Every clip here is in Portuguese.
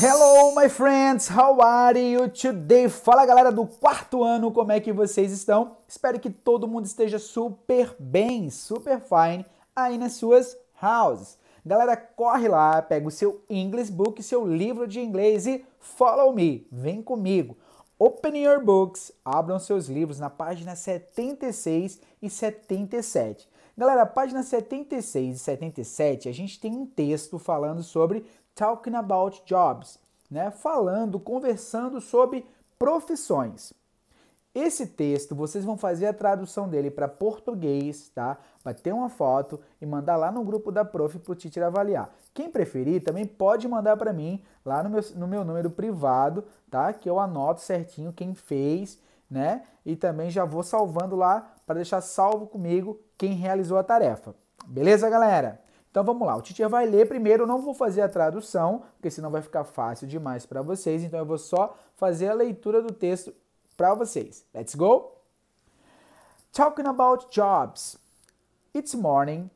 Hello, my friends, how are you today? Fala galera do quarto ano, como é que vocês estão? Espero que todo mundo esteja super bem, super fine aí nas suas houses. Galera, corre lá, pega o seu English Book, seu livro de inglês e follow me, vem comigo. Open your books, abram seus livros na página 76 e 77. Galera, página 76 e 77, a gente tem um texto falando sobre talking about jobs, né? Falando, conversando sobre profissões. Esse texto vocês vão fazer a tradução dele para português, tá? Bater ter uma foto e mandar lá no grupo da prof para o teacher avaliar. Quem preferir também pode mandar para mim lá no meu, no meu número privado, tá? Que eu anoto certinho quem fez, né? E também já vou salvando lá para deixar salvo comigo quem realizou a tarefa. Beleza, galera? Então vamos lá, o Titia vai ler primeiro, eu não vou fazer a tradução, porque senão vai ficar fácil demais para vocês, então eu vou só fazer a leitura do texto para vocês. Let's go! Talking about jobs. It's morning.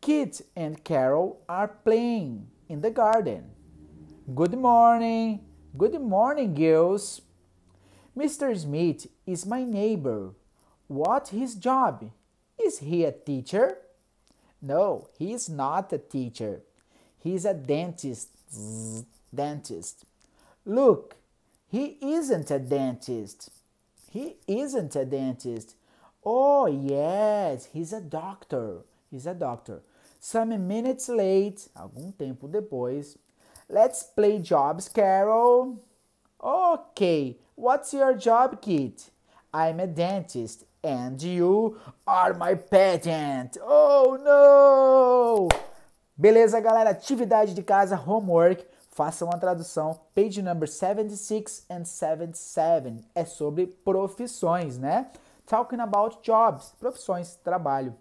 Kit and Carol are playing in the garden. Good morning. Good morning, girls. Mr. Smith is my neighbor. What his job? Is he a teacher? No, he's not a teacher. He's a dentist. dentist. Look, he isn't a dentist. He isn't a dentist. Oh, yes, he's a doctor. He's a doctor. Some minutes late, algum tempo depois. Let's play jobs, Carol. Okay, what's your job, Kit? I'm a dentist and you are my patient. Oh no! Beleza, galera? Atividade de casa, homework. Façam a tradução. Page number 76 and 77. É sobre profissões, né? Talking about jobs, profissões, trabalho.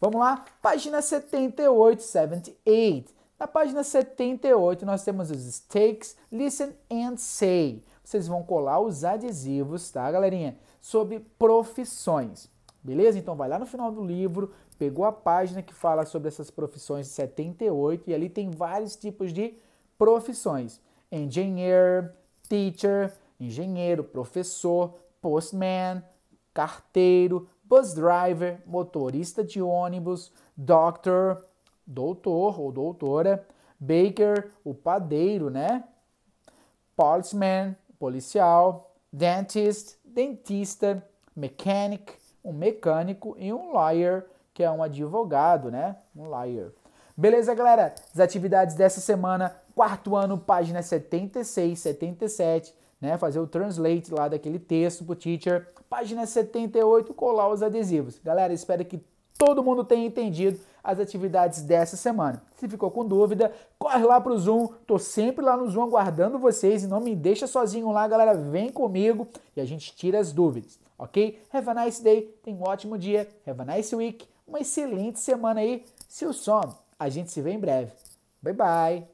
Vamos lá? Página 78, 78. Na página 78 nós temos os stakes, listen and say vocês vão colar os adesivos, tá, galerinha? Sobre profissões. Beleza? Então vai lá no final do livro, pegou a página que fala sobre essas profissões de 78 e ali tem vários tipos de profissões. Engineer, teacher, engenheiro, professor, postman, carteiro, bus driver, motorista de ônibus, doctor, doutor ou doutora, baker, o padeiro, né? Policeman, policial, dentist, dentista, mechanic, um mecânico e um lawyer, que é um advogado, né? Um lawyer. Beleza, galera? As atividades dessa semana, quarto ano, página 76, 77, né? Fazer o translate lá daquele texto pro teacher. Página 78, colar os adesivos. Galera, espero que todo mundo tenha entendido as atividades dessa semana. Se ficou com dúvida, corre lá pro Zoom. Tô sempre lá no Zoom aguardando vocês e não me deixa sozinho lá, galera. Vem comigo e a gente tira as dúvidas, ok? Have a nice day, tenha um ótimo dia, have a nice week, uma excelente semana aí. Se o som, a gente se vê em breve. Bye bye!